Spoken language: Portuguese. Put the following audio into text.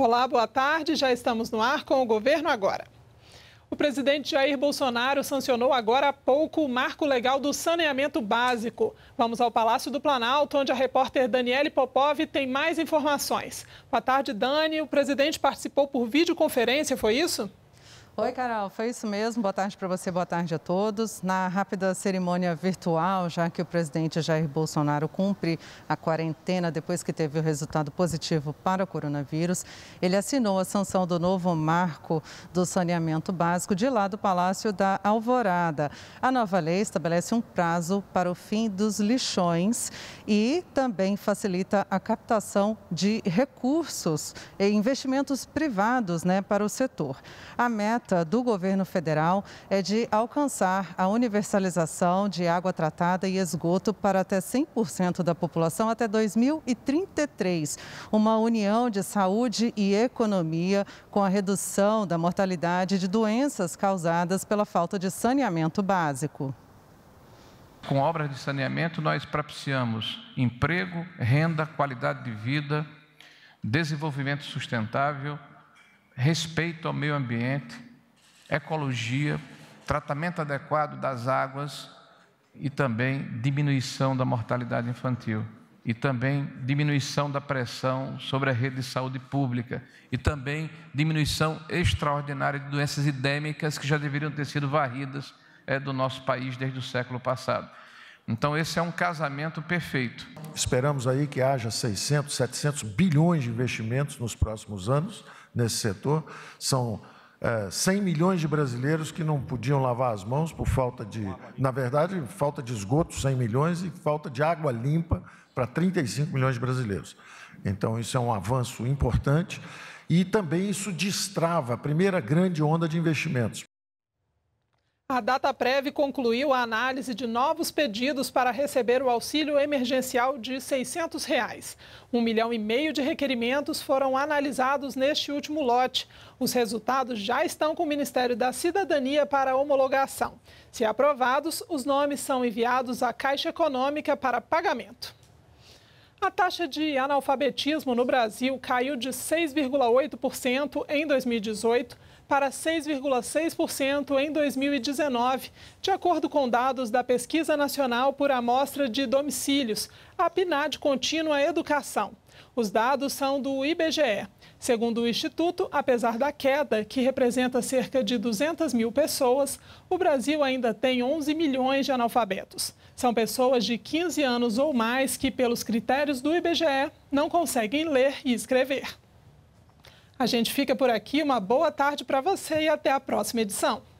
Olá, boa tarde. Já estamos no ar com o governo agora. O presidente Jair Bolsonaro sancionou agora há pouco o marco legal do saneamento básico. Vamos ao Palácio do Planalto, onde a repórter Daniele Popov tem mais informações. Boa tarde, Dani. O presidente participou por videoconferência, foi isso? Oi, Carol, foi isso mesmo. Boa tarde para você, boa tarde a todos. Na rápida cerimônia virtual, já que o presidente Jair Bolsonaro cumpre a quarentena depois que teve o resultado positivo para o coronavírus, ele assinou a sanção do novo marco do saneamento básico de lá do Palácio da Alvorada. A nova lei estabelece um prazo para o fim dos lixões e também facilita a captação de recursos e investimentos privados né, para o setor. A meta meta do governo federal é de alcançar a universalização de água tratada e esgoto para até 100% da população até 2033. Uma união de saúde e economia com a redução da mortalidade de doenças causadas pela falta de saneamento básico. Com obras de saneamento, nós propiciamos emprego, renda, qualidade de vida, desenvolvimento sustentável, respeito ao meio ambiente ecologia, tratamento adequado das águas e também diminuição da mortalidade infantil e também diminuição da pressão sobre a rede de saúde pública e também diminuição extraordinária de doenças endêmicas que já deveriam ter sido varridas é, do nosso país desde o século passado. Então, esse é um casamento perfeito. Esperamos aí que haja 600, 700 bilhões de investimentos nos próximos anos nesse setor. São 100 é, milhões de brasileiros que não podiam lavar as mãos por falta de, na verdade, falta de esgoto, 100 milhões, e falta de água limpa para 35 milhões de brasileiros. Então, isso é um avanço importante e também isso destrava a primeira grande onda de investimentos. A DataPrev concluiu a análise de novos pedidos para receber o auxílio emergencial de R$ 600. Reais. Um milhão e meio de requerimentos foram analisados neste último lote. Os resultados já estão com o Ministério da Cidadania para homologação. Se aprovados, os nomes são enviados à Caixa Econômica para pagamento. A taxa de analfabetismo no Brasil caiu de 6,8% em 2018 para 6,6% em 2019, de acordo com dados da Pesquisa Nacional por Amostra de Domicílios, a PNAD Contínua Educação. Os dados são do IBGE. Segundo o Instituto, apesar da queda, que representa cerca de 200 mil pessoas, o Brasil ainda tem 11 milhões de analfabetos. São pessoas de 15 anos ou mais que, pelos critérios do IBGE, não conseguem ler e escrever. A gente fica por aqui. Uma boa tarde para você e até a próxima edição.